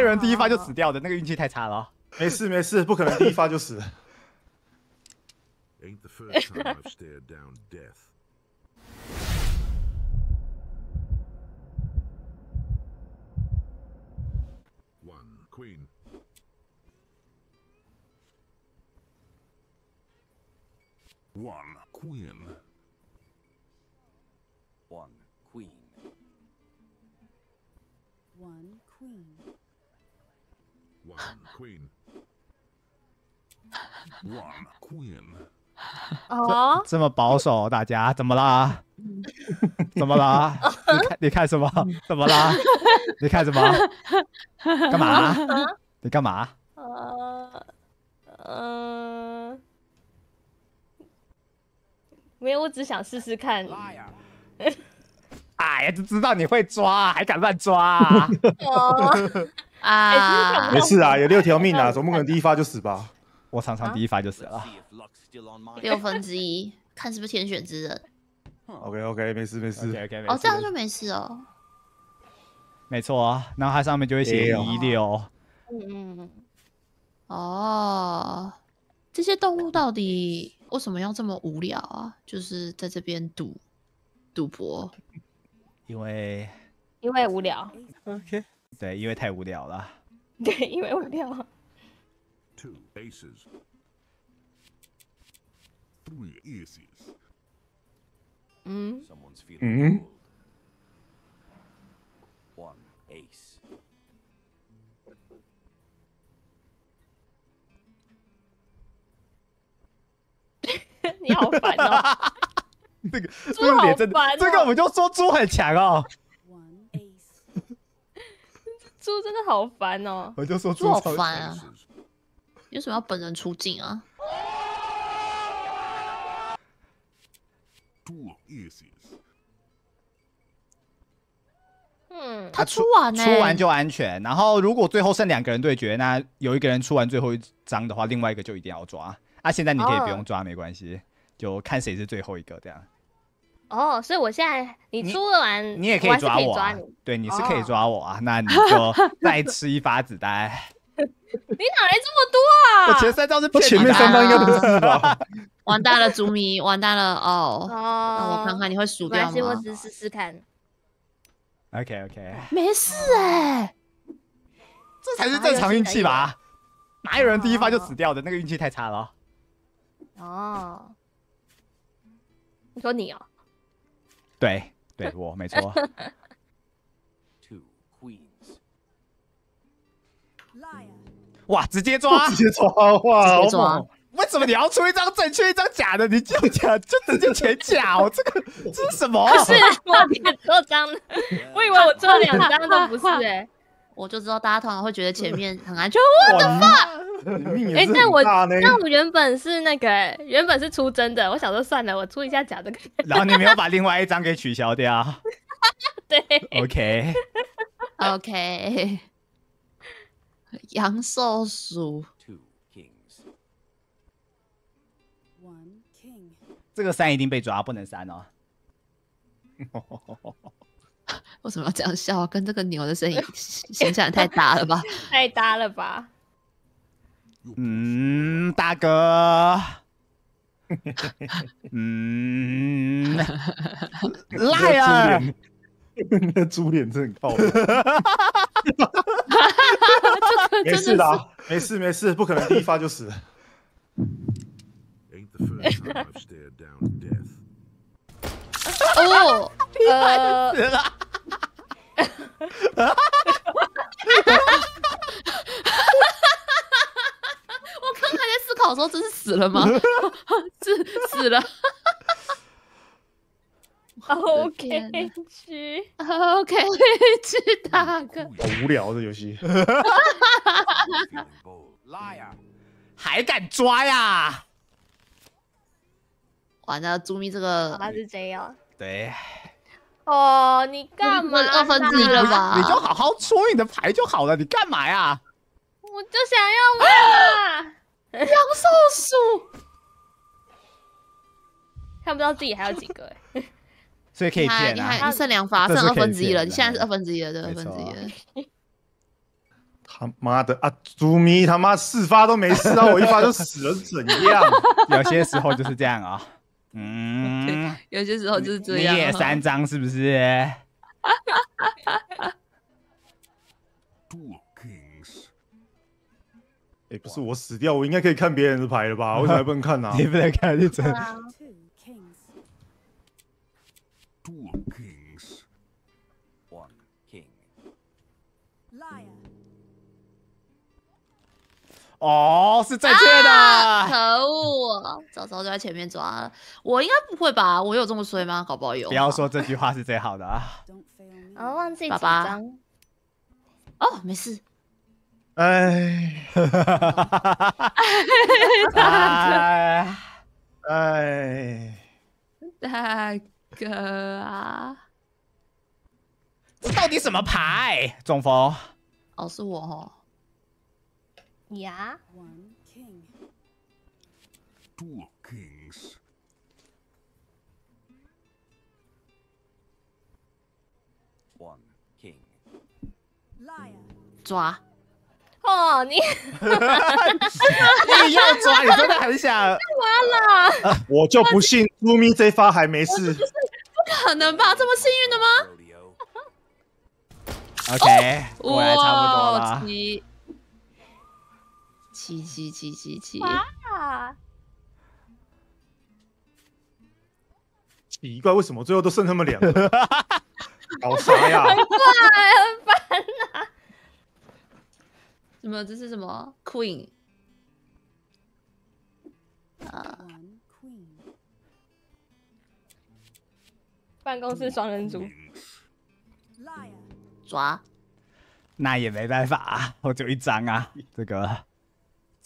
那人第一发就死掉的那个运气太差了。没事没事，不可能第一发就死。Queen，Queen，这么保守，大家怎么啦？怎么啦？你看，你看什么？怎么啦？你看什么？干嘛？你干嘛？嗯，没有，我只想试试看。哎呀，就知道你会抓，还敢乱抓！啊，没事啊，有六条命啊，总不可能第一发就死吧？我常常第一发就死了。六分之一，看是不是天选之人。OK OK，没事没事。OK OK，哦，这样就没事哦。没错啊，然后它上面就会写遗留。嗯嗯嗯。哦，这些动物到底为什么要这么无聊啊？就是在这边赌赌博，因为因为无聊。OK。对，因为太无聊了。对，因为无聊。Two aces, three aces. 嗯嗯。One ace. 你 好烦哦！这个猪好烦。这个我就说猪很强哦。猪真的好烦哦！我就说猪好烦啊！有什么要本人出镜啊？嗯，他出完出完就安全。然后如果最后剩两个人对决，那有一个人出完最后一张的话，另外一个就一定要抓。啊，现在你可以不用抓，没关系，就看谁是最后一个这样。哦，所以我现在你出了完，你也可以抓我，对，你是可以抓我啊。那你 就再吃一发子弹，你哪来这么多啊？我前三张是不前面三张应该不是吧？完蛋了，猪迷，完蛋了哦。我看看你会数掉吗？还我只是试试看？OK OK，没事哎，这才是正常运气吧？哪有人第一发就死掉的？那个运气太差了。哦，你说你哦。对，对 我没错。哇，直接抓！直接抓！哇，直接抓！为什么你要出一张正确，一张假的？你就假就直接全假，哦？这个这是什么？不是我两 张，我以为我做两张都不是哎。我就知道大家通常会觉得前面很安全，我的妈！哎，那我那我原本是那个原本是出真的，我想说算了，我出一下假的。然后你没有把另外一张给取消掉。对。OK。OK。阳寿鼠。Two kings. One king. 这个三一定被抓，不能删哦。为什么要这样笑？跟这个牛的声音形象 太搭了吧？太搭了吧？嗯，大哥，嗯，赖 了，那猪脸真的很暴力。没事的，没事没事，不可能第一发就死。哦，第一发就死了。哈哈哈哈哈哈！我刚还在思考说，这是死了吗？是死了。OK G，OK G 大哥。好无聊的游戏。还敢抓呀？完了朱咪这个，他是 J 哦。对。哦，你干嘛？二分之一了吧？你就好好搓你的牌就好了，你干嘛呀？我就想要哇，妖 杨鼠，看不到自己还有几个 所以可以减你你剩两发，剩二分之一了。你现在是二分之一了，二分之一了。他妈的啊，猪咪他妈四发都没事，到我一发就死了怎样。有些时候就是这样啊。嗯，有些时候就是这样。灭三张是不是 t 哎，不是我死掉，我应该可以看别人的牌了吧？我 怎么不能看呢？你不能看，就真的。哦，是正确的。可恶，早知道就在前面抓了。我应该不会吧？我有这么衰吗？搞不好有。不要说这句话是最好的啊。啊，忘记紧张。哦，没事。哎。哈哈哈哈哈哈！哎。大哥啊，这到底什么牌？中风。哦，是我哦。呀！Two kings. One king. l i a r 抓！哦，你！你要抓，你真的很想。完了！我就不信露咪这发还没事。不可能吧？这么幸运的吗？OK，过来差不多了。你。七七七七七！奇怪，为什么最后都剩他们两个？好 啥呀？怪，烦啊！什么？这是什么？Queen 啊！办公室双人组，抓！那也没办法啊，我就一张啊，这个。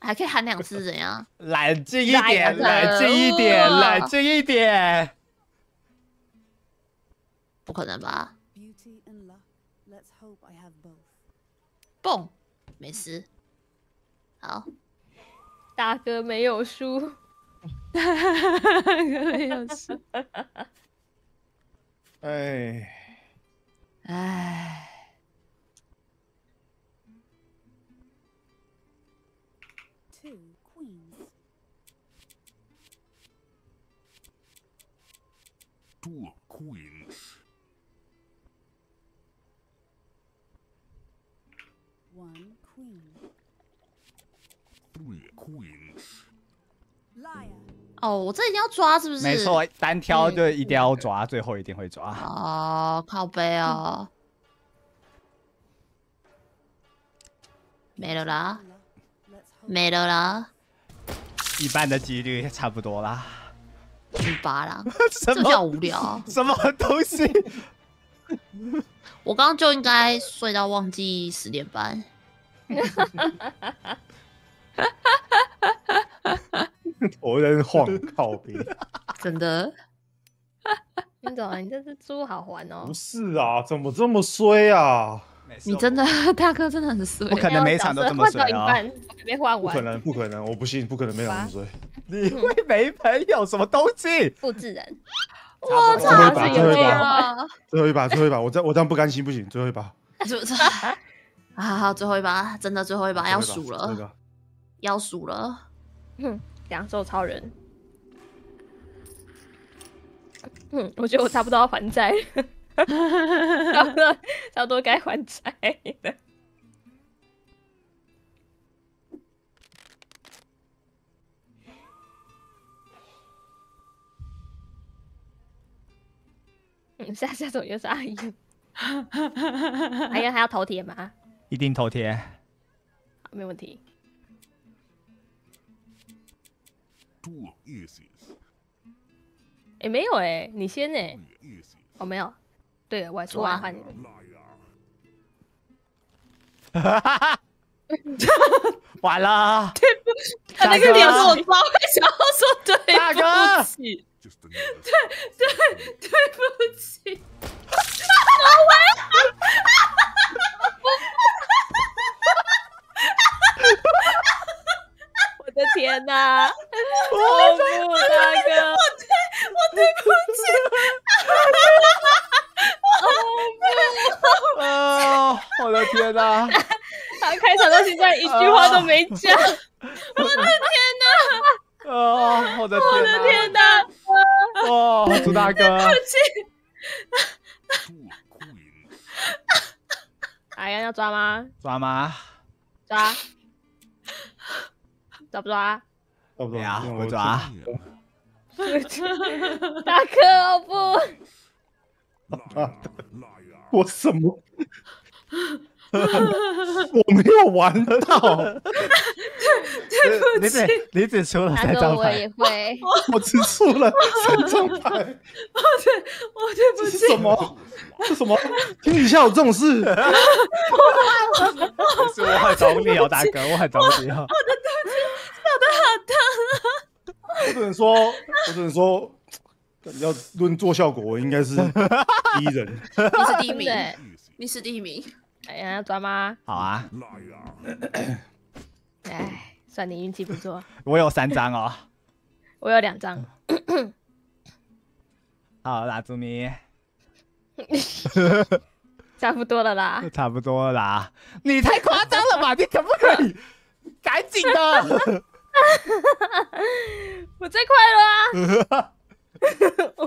还可以喊两次怎样？冷静一点，冷静一点，冷静一点。不可能吧？蹦，没事。好，大哥没有输，大哥没有输。哎，哎。Two queens, one queen, three queens. 哎呀！哦，我这一定要抓是不是？没错，单挑就一定要抓，最后一定会抓。哦，靠背哦，没了啦，没了啦，一半的几率差不多啦。举报了，这叫无聊，什么东西？我刚刚就应该睡到忘记十点半。我在晃，靠边，真的。林总，你这只猪好玩哦。不是啊，怎么这么衰啊？你真的大哥真的很衰，我可能每场都这么水啊，没换完，不可能不可能，我不信不可能没场都水，你会没朋友什么东西？复制人，我操，最后一把，最后一把，最后一把，我这我这样不甘心，不行，最后一把，是 啊，好，最后一把，真的最后一把要输了，要输了，哼，两寿超人，哼，我觉得我差不多要还债。差不多，差不多该还债了。嗯，下下种又是阿姨？阿姨还要头铁吗？一定头铁。没问题。哎，没有哎，你先哎，我没有。对，晚出啊！你，完了！他那个脸，我操！然后说对不起，对对对不起，我操！我的天哪！我大哥，我对，我对不。真的，他 开场到现在一句话都没讲，我的天哪！啊，我的天哪！哦，猪大哥，哎呀，要抓吗？抓吗？抓？抓不抓？抓不抓？呀，我抓！大哥不，我什么？我没有玩到，对不起，李子输了三张牌，我我吃输了三张牌，我对我对不起，什么？这什么？天底下有这种事？我我我我还着急要打我很着急哈。我的头巾烧的好疼啊！我只能说，我只能说，要论做效果，应该是第一人，你是第一名，你是第一名。还要抓吗？好啊！哎，算你运气不错。我有三张哦，我有两张。好，蜡烛迷，差不多了啦。差不多啦，你太夸张了吧？你可不可以赶紧的？我最快了啊！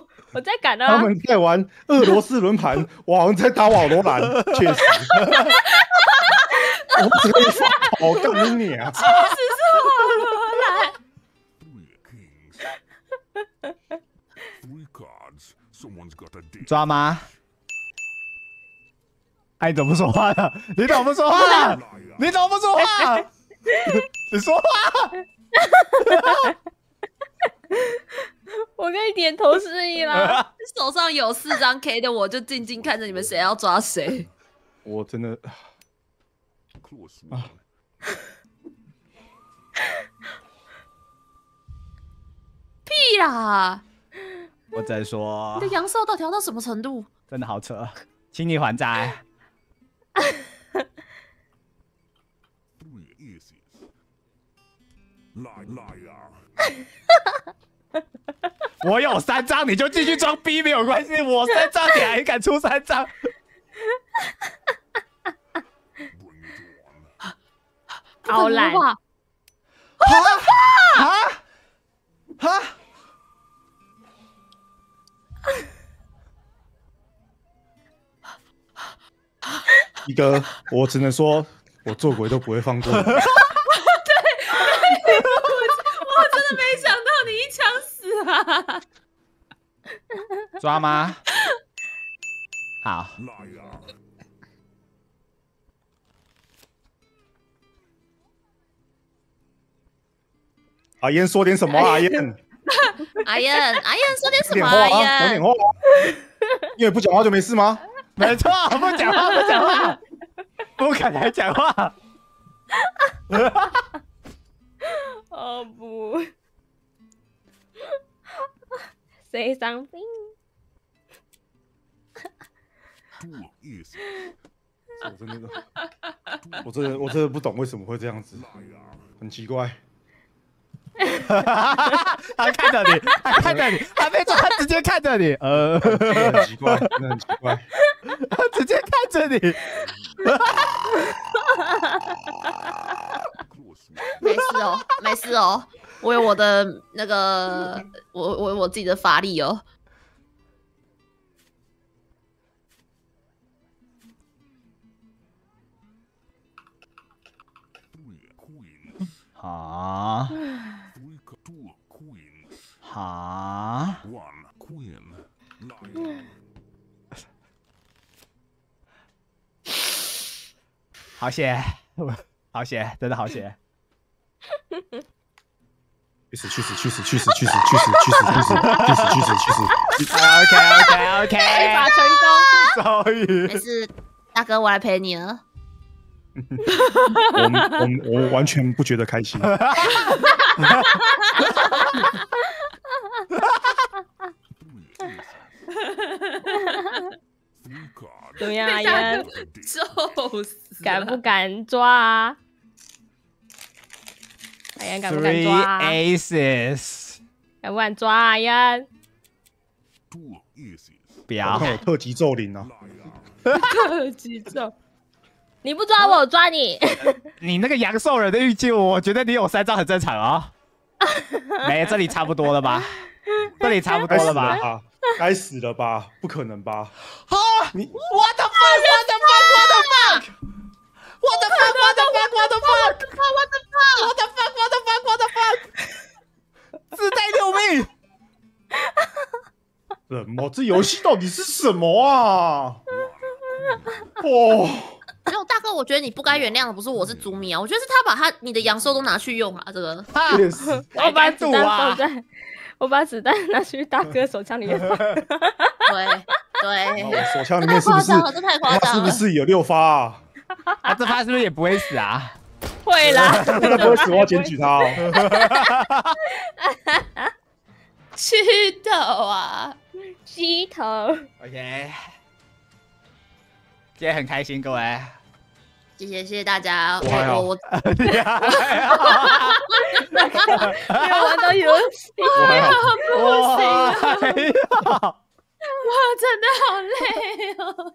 我在赶啊！他们在玩俄罗斯轮盘，我还在打瓦罗兰。确实，我真说，好干你啊！确实是瓦罗兰。抓吗？哎，你怎么不说话了？你怎么不说话？你怎么不说话？你说话！我跟你点头示意啦。手上有四张 K 的，我就静静看着你们谁要抓谁。我真的，啊，屁啦！我在说，你的阳寿到调到什么程度？真的好扯，请你还债。我有三张，你就继续装逼没有关系。我三张，你还敢出三张？好难！一哥，我只能说，我做鬼都不会放过你。抓吗？好。阿燕说点什么？啊？阿燕。阿燕，阿燕说点什么？阿燕。讲点话。因为不讲话就没事吗？没错，不讲话，不讲话，不敢来讲话。哦不。Say something. 我真的，我真的，我真的不懂为什么会这样子，很奇怪。他看着你，他看着你，他没抓，直接看着你。呃，很奇怪，很奇怪。直接看着你。没事哦，没事哦，我有我的那个，我我我自己的法力哦。啊！啊！好险，好险，真的好险！去死，去死，去死，去死，去死，去死，去死，去死，去死，去死，去死！OK，OK，OK，一发成功，所以没事，大哥，我来陪你了。我我我完全不觉得开心。对呀，阿言，咒死！敢不敢抓？阿言，敢不敢抓？Three aces，敢不敢抓阿言？Two aces，表特级咒灵啊！特级咒。你不抓我，我抓你。你那个阳寿人的运气，我觉得你有三张很正常啊。没，这里差不多了吧？这里差不多了吧？啊，该死了吧？不可能吧？好，你我的妈！我的妈！我的妈！我的妈！我的妈！我的妈！我的妈！我的妈！我的妈！自带六命？什 么？这游戏到底是什么啊？哇！我觉得你不该原谅的不是我，是祖米啊！我觉得是他把他你的阳寿都拿去用啊！这个，我把子弹放在，我把子弹拿去大哥手枪里面。对对，手枪里面是不是？这太夸张了！是不是有六发啊？啊，这发是不是也不会死啊？会啦！这不会死，我检举他哦。石头啊，鸡头！OK，今天很开心，各位。谢谢谢谢大家，我我。哈哈哈哈没有玩到游戏，哇，好开真的好累哦。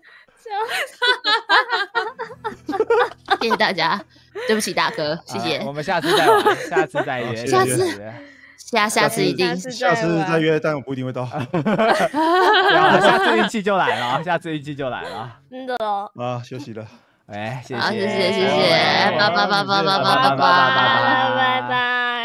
谢谢大家，对不起大哥，谢谢。我们下次再下次再约，下次下下次一定，下次再约，但我不一定会到。下次运气就来了，下次运气就来了。真的哦。啊，休息了。哎，好，谢谢谢谢，拜拜拜拜拜拜拜拜拜拜。